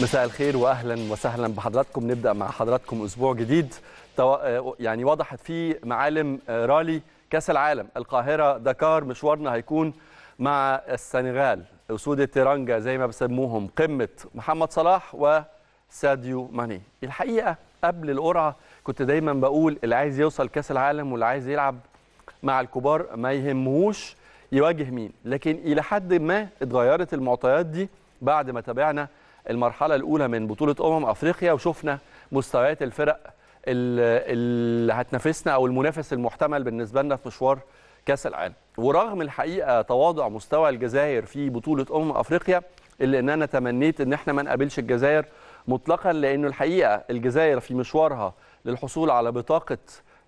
مساء الخير واهلا وسهلا بحضراتكم نبدا مع حضراتكم اسبوع جديد آه، يعني وضحت فيه معالم آه، رالي كاس العالم القاهره دكار مشوارنا هيكون مع السنغال اسود الترانجا زي ما بسموهم قمه محمد صلاح وساديو ماني الحقيقه قبل القرعه كنت دايما بقول اللي عايز يوصل كاس العالم واللي عايز يلعب مع الكبار ما يهمهوش يواجه مين لكن الى حد ما اتغيرت المعطيات دي بعد ما تابعنا المرحله الاولى من بطوله امم افريقيا وشفنا مستويات الفرق اللي هتنافسنا او المنافس المحتمل بالنسبه لنا في مشوار كاس العالم ورغم الحقيقه تواضع مستوى الجزائر في بطوله امم افريقيا الا ان انا تمنيت ان احنا ما نقابلش الجزائر مطلقا لانه الحقيقه الجزائر في مشوارها للحصول على بطاقه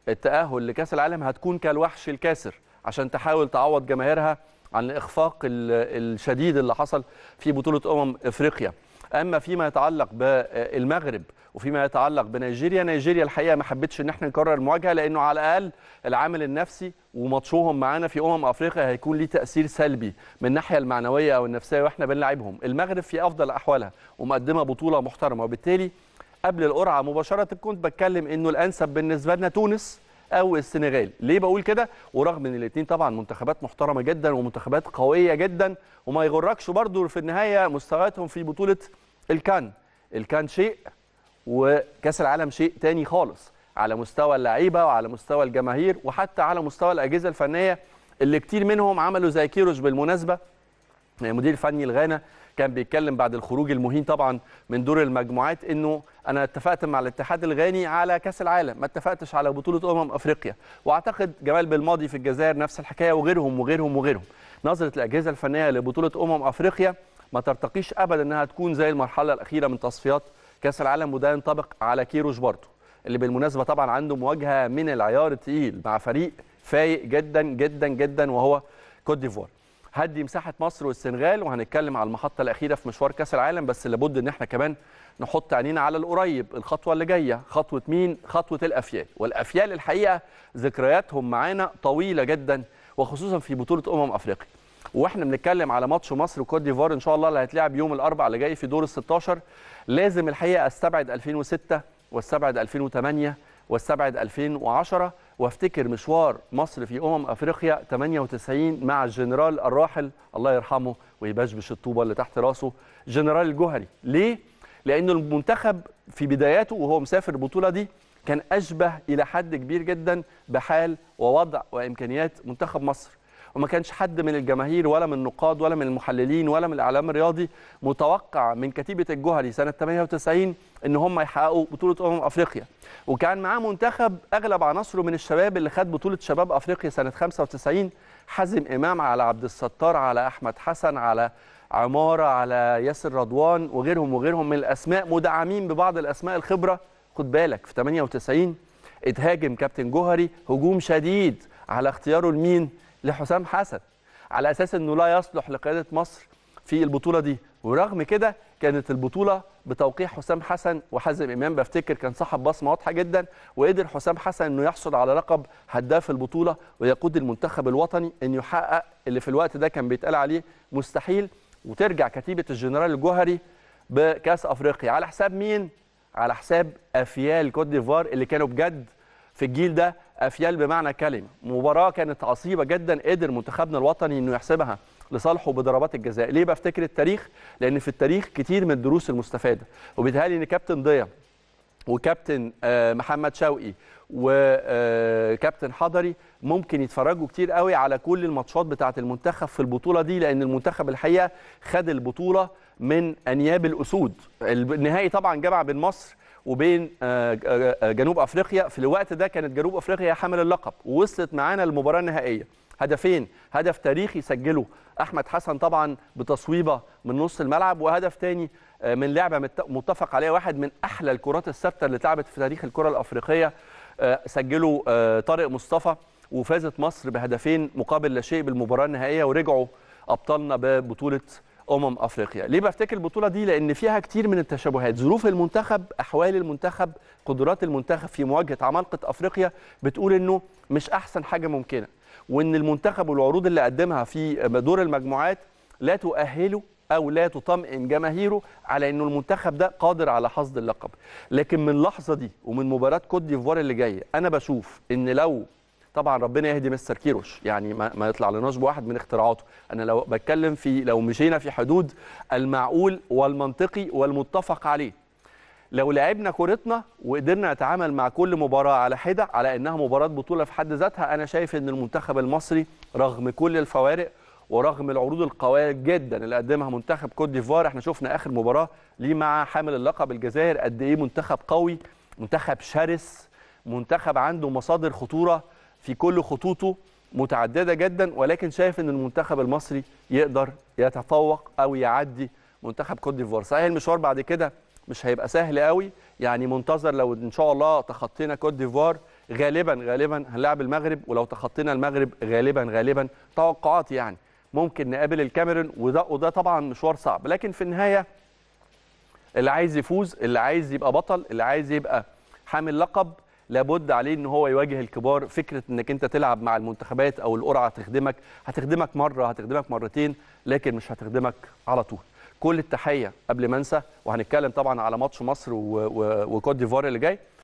التاهل لكاس العالم هتكون كالوحش الكاسر عشان تحاول تعوض جماهيرها عن الاخفاق الشديد اللي حصل في بطوله امم افريقيا اما فيما يتعلق بالمغرب وفيما يتعلق بنيجيريا نيجيريا الحقيقه ما حبتش ان احنا نكرر المواجهه لانه على الاقل العامل النفسي وماتشهم معانا في امم افريقيا هيكون ليه تاثير سلبي من الناحيه المعنويه او النفسيه واحنا بنلعبهم المغرب في افضل احوالها ومقدمه بطوله محترمه وبالتالي قبل القرعه مباشره كنت بتكلم انه الانسب بالنسبه لنا تونس او السنغال ليه بقول كده ورغم ان الاثنين طبعا منتخبات محترمه جدا ومنتخبات قويه جدا وما يغركش برضو في النهايه مستوياتهم في بطوله الكان الكان شيء وكاس العالم شيء تاني خالص على مستوى اللعيبه وعلى مستوى الجماهير وحتى على مستوى الاجهزه الفنيه اللي كتير منهم عملوا زي كيروش بالمناسبه المدير الفني لغانا كان بيتكلم بعد الخروج المهين طبعا من دور المجموعات انه انا اتفقت مع الاتحاد الغاني على كاس العالم ما اتفقتش على بطوله امم افريقيا واعتقد جمال بالماضي في الجزائر نفس الحكايه وغيرهم وغيرهم وغيرهم نظره الاجهزه الفنيه لبطوله امم افريقيا ما ترتقيش ابدا انها تكون زي المرحله الاخيره من تصفيات كاس العالم وده ينطبق على كيروش برضه اللي بالمناسبه طبعا عنده مواجهه من العيار الثقيل مع فريق فايق جدا جدا جدا وهو كوت ديفوار هدي مساحه مصر والسنغال وهنتكلم على المحطه الاخيره في مشوار كاس العالم بس لابد ان احنا كمان نحط عينينا على القريب الخطوه اللي جايه خطوه مين خطوه الافيال والافيال الحقيقه ذكرياتهم معانا طويله جدا وخصوصا في بطوله امم افريقيا واحنا بنتكلم على ماتش مصر وكوت ديفوار ان شاء الله اللي هيتلعب يوم الاربعاء اللي جاي في دور ال 16 لازم الحقيقه استبعد 2006 واستبعد 2008 واستبعد 2010 وافتكر مشوار مصر في امم افريقيا 98 مع الجنرال الراحل الله يرحمه ويبشبش الطوبه اللي تحت راسه جنرال الجوهري ليه لان المنتخب في بداياته وهو مسافر البطوله دي كان اشبه الى حد كبير جدا بحال ووضع وامكانيات منتخب مصر وما كانش حد من الجماهير ولا من النقاد ولا من المحللين ولا من الاعلام الرياضي متوقع من كتيبه الجوهري سنه 98 ان هم يحققوا بطوله امم افريقيا وكان معاه منتخب اغلب عناصره من الشباب اللي خد بطوله شباب افريقيا سنه 95 حازم امام على عبد الستار على احمد حسن على عماره على ياسر رضوان وغيرهم وغيرهم من الاسماء مدعمين ببعض الاسماء الخبره خد بالك في 98 اتهاجم كابتن جوهري هجوم شديد على اختياره لمين لحسام حسن على اساس انه لا يصلح لقياده مصر في البطوله دي ورغم كده كانت البطوله بتوقيع حسام حسن وحازم امام بفتكر كان صاحب بصمه واضحه جدا وقدر حسام حسن انه يحصل على لقب هداف البطوله ويقود المنتخب الوطني انه يحقق اللي في الوقت ده كان بيتقال عليه مستحيل وترجع كتيبه الجنرال الجوهري بكاس افريقيا على حساب مين؟ على حساب افيال كوت ديفوار اللي كانوا بجد في الجيل ده افيال بمعنى كلمه مباراه كانت عصيبه جدا قدر منتخبنا الوطني انه يحسبها لصالحه بضربات الجزاء ليه بفتكر التاريخ لان في التاريخ كتير من الدروس المستفاده وبيتهيألي ان كابتن ضياء وكابتن آه، محمد شوقي وكابتن آه، حضري ممكن يتفرجوا كتير قوي على كل الماتشات بتاعه المنتخب في البطوله دي لان المنتخب الحقيقه خد البطوله من انياب الاسود النهائي طبعا جمع بين مصر وبين آه، آه، جنوب افريقيا في الوقت ده كانت جنوب افريقيا حامل اللقب ووصلت معانا المباراه النهائيه هدفين هدف تاريخي سجله احمد حسن طبعا بتصويبه من نص الملعب وهدف تاني آه، من لعبه متفق عليها واحد من احلى الكرات الثابته اللي اتلعبت في تاريخ الكره الافريقيه سجله طارق مصطفى وفازت مصر بهدفين مقابل لا شيء بالمباراه النهائيه ورجعوا ابطالنا ببطوله امم افريقيا ليه بفتكر البطوله دي لان فيها كتير من التشابهات ظروف المنتخب احوال المنتخب قدرات المنتخب في مواجهه عمالقه افريقيا بتقول انه مش احسن حاجه ممكنه وان المنتخب والعروض اللي قدمها في دور المجموعات لا تؤهله او لا تطمئن جماهيره على انه المنتخب ده قادر على حصد اللقب لكن من اللحظه دي ومن مباراه كوت ديفوار اللي جايه انا بشوف ان لو طبعا ربنا يهدي مستر كيروش يعني ما, ما يطلع لناش بواحد من اختراعاته انا لو بتكلم في لو مشينا في حدود المعقول والمنطقي والمتفق عليه لو لعبنا كورتنا وقدرنا نتعامل مع كل مباراه على حده على انها مباراه بطوله في حد ذاتها انا شايف ان المنتخب المصري رغم كل الفوارق ورغم العروض القويه جدا اللي قدمها منتخب كوت ديفوار احنا شفنا اخر مباراه ليه مع حامل اللقب الجزائر قد ايه منتخب قوي منتخب شرس منتخب عنده مصادر خطوره في كل خطوطه متعدده جدا ولكن شايف ان المنتخب المصري يقدر يتفوق او يعدي منتخب كوت ديفوار صحيح المشوار بعد كده مش هيبقى سهل قوي يعني منتظر لو ان شاء الله تخطينا كوت ديفوار غالبا غالبا هنلاعب المغرب ولو تخطينا المغرب غالبا غالبا توقعات يعني ممكن نقابل الكاميرون وده وده طبعا مشوار صعب لكن في النهايه اللي عايز يفوز اللي عايز يبقى بطل اللي عايز يبقى حامل لقب لابد عليه ان هو يواجه الكبار فكره انك انت تلعب مع المنتخبات او القرعه تخدمك هتخدمك مره هتخدمك مرتين لكن مش هتخدمك على طول كل التحيه قبل ما انسى وهنتكلم طبعا على ماتش مصر وكوت ديفوار اللي جاي